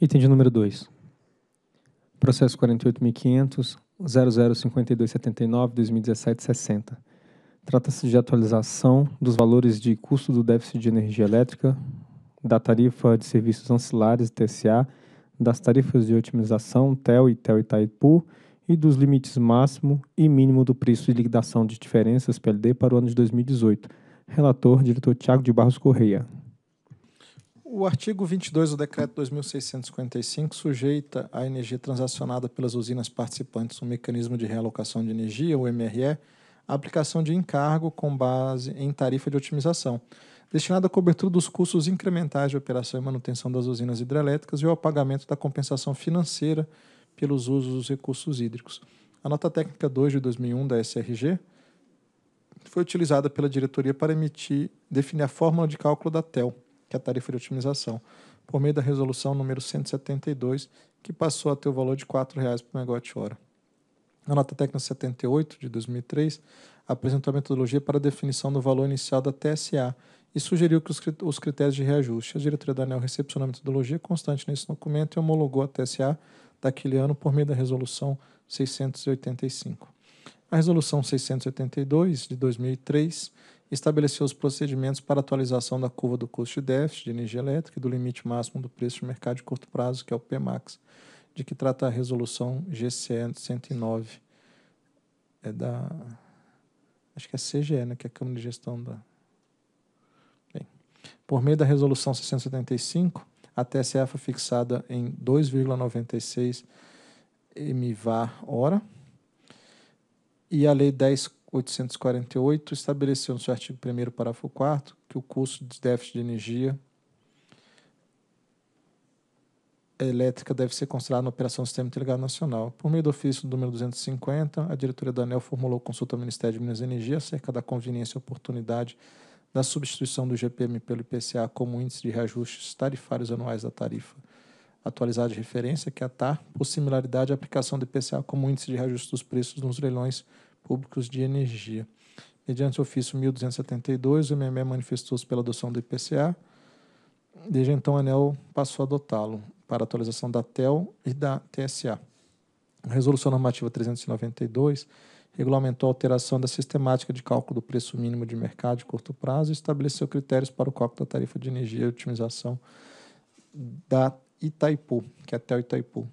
Item de número 2. Processo 48.500.00.52.79.2017.60. Trata-se de atualização dos valores de custo do déficit de energia elétrica, da tarifa de serviços ancilares TCA, das tarifas de otimização TEL e TEL Itaipu e dos limites máximo e mínimo do preço de liquidação de diferenças PLD para o ano de 2018. Relator, diretor Tiago de Barros Correia. O artigo 22 do Decreto 2655 sujeita a energia transacionada pelas usinas participantes no Mecanismo de Realocação de Energia, o MRE, à aplicação de encargo com base em tarifa de otimização, destinada à cobertura dos custos incrementais de operação e manutenção das usinas hidrelétricas e ao pagamento da compensação financeira pelos usos dos recursos hídricos. A nota técnica 2 de 2001 da SRG foi utilizada pela diretoria para emitir, definir a fórmula de cálculo da TEL que é a tarifa de otimização, por meio da resolução número 172, que passou a ter o valor de R$ 4,00 por megawatt-hora. A nota técnica 78 de 2003 apresentou a metodologia para a definição do valor inicial da TSA e sugeriu que os critérios de reajuste. A diretoria da ANEL recepcionou a metodologia constante nesse documento e homologou a TSA daquele ano por meio da resolução 685. A resolução 682 de 2003 estabeleceu os procedimentos para atualização da curva do custo de déficit de energia elétrica e do limite máximo do preço de mercado de curto prazo, que é o PMAX, de que trata a resolução GCE 109. É da. Acho que é CGE, né? Que é a Câmara de Gestão da. Bem, por meio da resolução 675, a TSE foi fixada em 2,96 MVAR hora e a Lei 10 848 estabeleceu no seu artigo 1 parágrafo 4 que o custo de déficit de energia elétrica deve ser considerado na operação do Sistema Interligado Nacional. Por meio do ofício número 250, a diretoria da ANEL formulou consulta ao Ministério de Minas e Energia acerca da conveniência e oportunidade da substituição do GPM pelo IPCA como índice de reajustes tarifários anuais da tarifa atualizada de referência, que é a TAR, por similaridade à aplicação do IPCA como índice de reajuste dos preços nos leilões públicos de energia. Mediante o ofício 1272, o MME manifestou-se pela adoção do IPCA. Desde então, a ANEL passou a adotá-lo para atualização da TEL e da TSA. A Resolução Normativa 392 regulamentou a alteração da sistemática de cálculo do preço mínimo de mercado de curto prazo e estabeleceu critérios para o cálculo da tarifa de energia e otimização da Itaipu, que é a TEL Itaipu.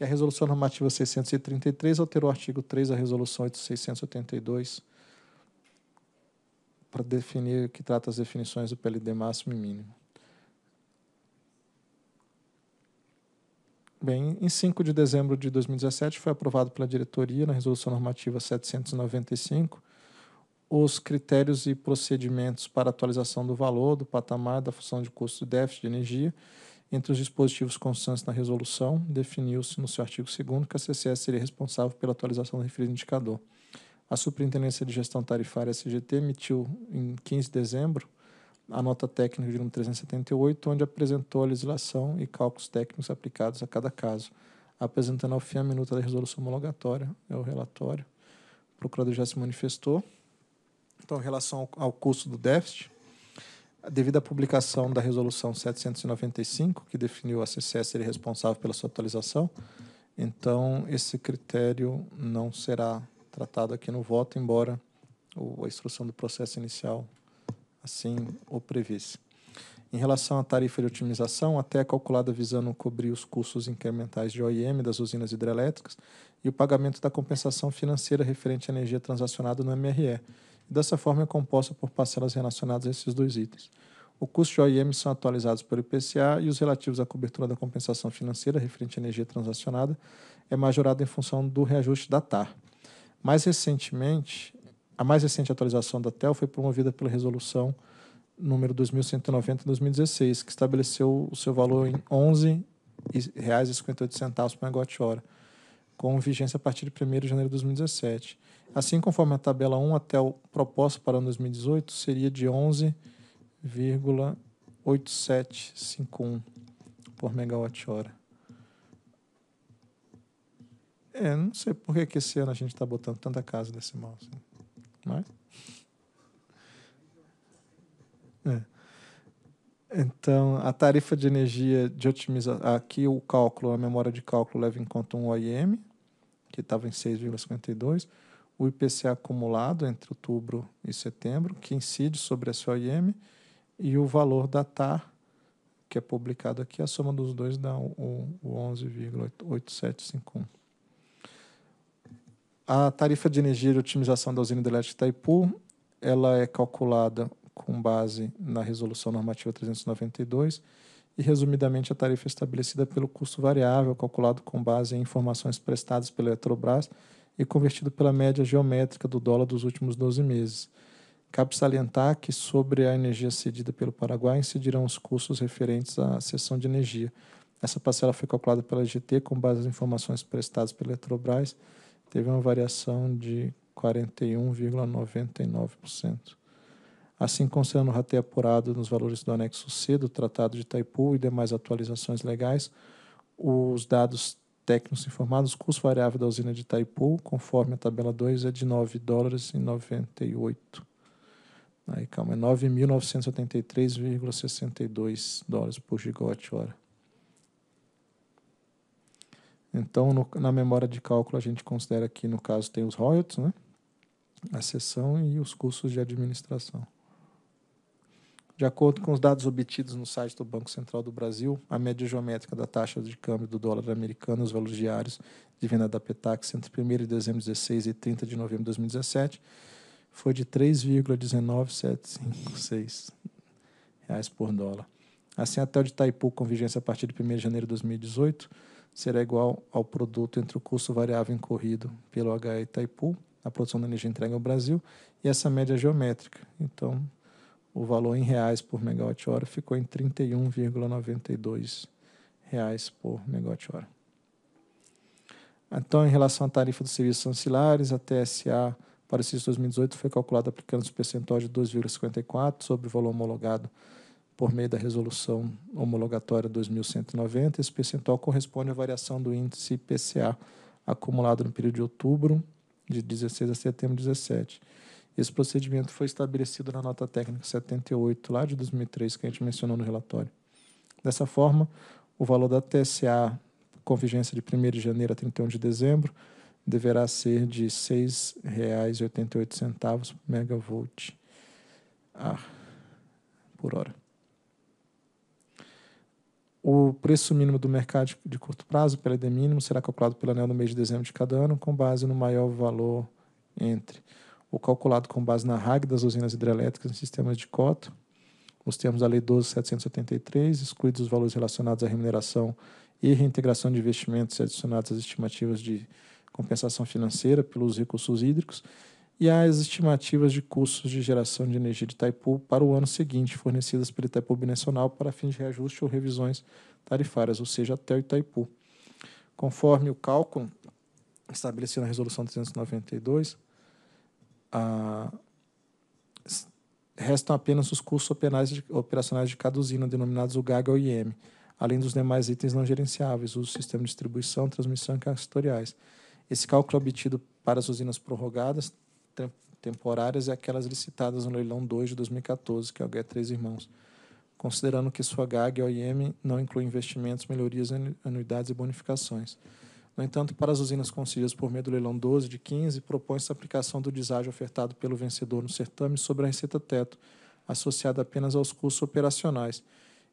E a Resolução Normativa 633 alterou o artigo 3 da Resolução 8682 para definir que trata as definições do PLD máximo e mínimo. Bem, em 5 de dezembro de 2017 foi aprovado pela diretoria na Resolução Normativa 795 os critérios e procedimentos para atualização do valor, do patamar, da função de custo de déficit de energia entre os dispositivos constantes na resolução, definiu-se no seu artigo 2 que a CCS seria responsável pela atualização do referido indicador. A Superintendência de Gestão Tarifária SGT emitiu, em 15 de dezembro, a nota técnica de número 378, onde apresentou a legislação e cálculos técnicos aplicados a cada caso, apresentando ao fim a minuta da resolução homologatória, é o relatório. O procurador já se manifestou. Então, em relação ao, ao custo do déficit, devido à publicação da Resolução 795, que definiu a CCS ser responsável pela sua atualização, então esse critério não será tratado aqui no voto, embora a instrução do processo inicial assim o previsse. Em relação à tarifa de otimização, até é calculada visando cobrir os custos incrementais de OIM das usinas hidrelétricas e o pagamento da compensação financeira referente à energia transacionada no MRE, Dessa forma, é composta por parcelas relacionadas a esses dois itens. O custo de OIM são atualizados pelo IPCA e os relativos à cobertura da compensação financeira referente à energia transacionada é majorado em função do reajuste da TAR. Mais recentemente, a mais recente atualização da TEL foi promovida pela resolução número 2190 de 2016, que estabeleceu o seu valor em R$ 11,58 por megawatt-hora com vigência a partir de 1 de janeiro de 2017. Assim, conforme a tabela 1, até o proposto para 2018 seria de 11,8751 por megawatt-hora. É, não sei por que esse ano a gente está botando tanta casa decimal. Assim. Mas... É. Então, a tarifa de energia de otimização... Aqui o cálculo, a memória de cálculo leva em conta um OIM, que estava em 6,52%, o IPCA acumulado entre outubro e setembro, que incide sobre a SOIM, e o valor da TAR, que é publicado aqui, a soma dos dois dá o, o 11,8751. A tarifa de energia de otimização da usina hidrelétrica Itaipu, ela é calculada com base na resolução normativa 392, e, resumidamente, a tarifa estabelecida pelo custo variável, calculado com base em informações prestadas pela Eletrobras e convertido pela média geométrica do dólar dos últimos 12 meses. Cabe salientar que sobre a energia cedida pelo Paraguai incidirão os custos referentes à cessão de energia. Essa parcela foi calculada pela GT com base nas informações prestadas pela Eletrobras, teve uma variação de 41,99% assim considerando o rateio apurado nos valores do anexo C do Tratado de Itaipu e demais atualizações legais, os dados técnicos informados, o custo variável da usina de Itaipu, conforme a tabela 2, é de 9 dólares e 98. Aí, calma, é 9.973,62 dólares por gigawatt-hora. Então, no, na memória de cálculo, a gente considera que, no caso, tem os royalties, né? a sessão e os custos de administração. De acordo com os dados obtidos no site do Banco Central do Brasil, a média geométrica da taxa de câmbio do dólar americano nos valores diários de venda da Petax entre 1 de dezembro de 2016 e 30 de novembro de 2017 foi de 3,19756 reais por dólar. Assim, até o de Itaipu, com vigência a partir de 1 de janeiro de 2018, será igual ao produto entre o custo variável incorrido pelo HE Itaipu, a produção da energia entregue ao Brasil, e essa média geométrica. Então, o valor em reais por megawatt-hora ficou em 31,92 reais por megawatt-hora. Então, em relação à tarifa dos serviços ancilares, a TSA para o CIS 2018 foi calculada aplicando o percentual de 2,54 sobre o valor homologado por meio da resolução homologatória 2190. Esse percentual corresponde à variação do índice IPCA acumulado no período de outubro de 16 a setembro de 17 esse procedimento foi estabelecido na nota técnica 78, lá de 2003, que a gente mencionou no relatório. Dessa forma, o valor da TSA com vigência de 1 de janeiro a 31 de dezembro deverá ser de R$ 6,88 por megavolt ah, por hora. O preço mínimo do mercado de curto prazo, pela ED mínimo, será calculado pelo anel no mês de dezembro de cada ano, com base no maior valor entre ou calculado com base na RAG das usinas hidrelétricas em sistemas de cota, nos termos da Lei 12.773, excluídos os valores relacionados à remuneração e reintegração de investimentos adicionados às estimativas de compensação financeira pelos recursos hídricos e às estimativas de custos de geração de energia de Itaipu para o ano seguinte, fornecidas pelo Itaipu Binacional para fins de reajuste ou revisões tarifárias, ou seja, até o Itaipu. Conforme o cálculo estabelecido na Resolução 392, restam apenas os custos operacionais de cada usina, denominados o GAG ou IM, além dos demais itens não gerenciáveis, o sistema de distribuição, transmissão e castoriais. Esse cálculo é obtido para as usinas prorrogadas, tem, temporárias e é aquelas licitadas no leilão 2 de 2014, que é o GE Três Irmãos, considerando que sua GAG e OIM não inclui investimentos, melhorias, anuidades e bonificações. No entanto, para as usinas concedidas por meio do leilão 12 de 15, propõe-se a aplicação do deságio ofertado pelo vencedor no certame sobre a receita teto, associada apenas aos custos operacionais,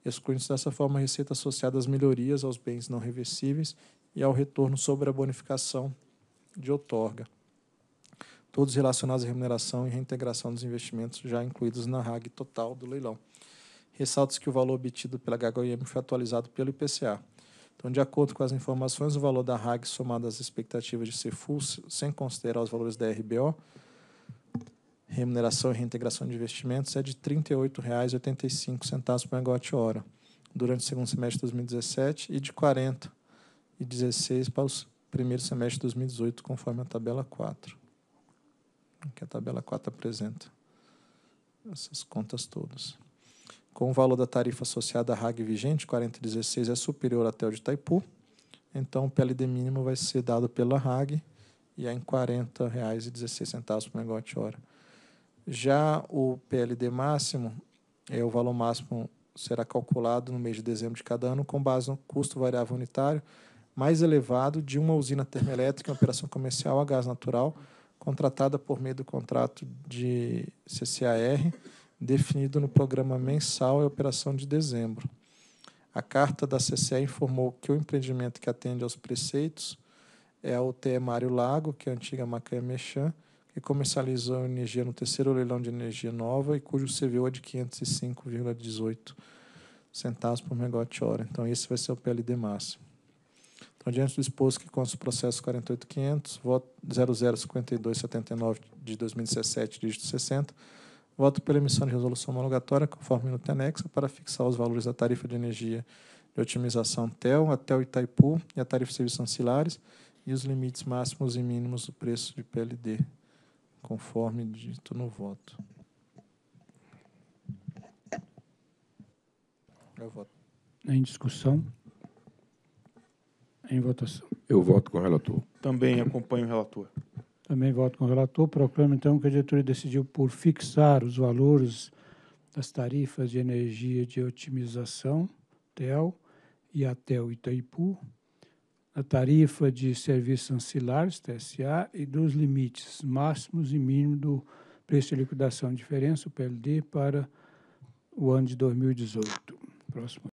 excluindo-se dessa forma a receita associada às melhorias aos bens não reversíveis e ao retorno sobre a bonificação de outorga, todos relacionados à remuneração e reintegração dos investimentos já incluídos na RAG total do leilão. Ressalta-se que o valor obtido pela HOM foi atualizado pelo IPCA. Então, de acordo com as informações, o valor da RAG somado às expectativas de CFUL, sem considerar os valores da RBO, remuneração e reintegração de investimentos, é de R$ 38,85 por megawatt-hora durante o segundo semestre de 2017 e de R$ 40,16 para o primeiro semestre de 2018, conforme a tabela 4, que a tabela 4 apresenta essas contas todas com o valor da tarifa associada à RAG vigente, 4016, é superior até o de Itaipu. Então, o PLD mínimo vai ser dado pela RAG e é em R$ 40,16 por megawatt-hora. Já o PLD máximo, é o valor máximo será calculado no mês de dezembro de cada ano com base no custo variável unitário mais elevado de uma usina termoelétrica em operação comercial a gás natural contratada por meio do contrato de CCAR definido no programa mensal e operação de dezembro. A carta da CCE informou que o empreendimento que atende aos preceitos é o TE Mário Lago, que é a antiga Macaé Mechan, que comercializou energia no terceiro leilão de energia nova e cujo CVO é de 505,18 centavos por megawatt-hora. Então, esse vai ser o PLD máximo. Então, diante do exposto que consta o processo 48.500, voto 005279 de 2017, dígito 60, voto pela emissão de resolução homologatória, conforme no Tenexa, para fixar os valores da tarifa de energia de otimização TEL, Atel e Itaipu e a tarifa de serviços ancilares e os limites máximos e mínimos do preço de PLD, conforme dito no voto. Eu é voto. Em discussão? Em votação. Eu voto com o relator. Também acompanho o relator. Também voto com o relator. Proclamo, então, que a diretoria decidiu por fixar os valores das tarifas de energia de otimização, TEL, e o Itaipu, a tarifa de serviços ancilares, TSA, e dos limites máximos e mínimos do preço de liquidação de diferença, o PLD, para o ano de 2018. Próximo.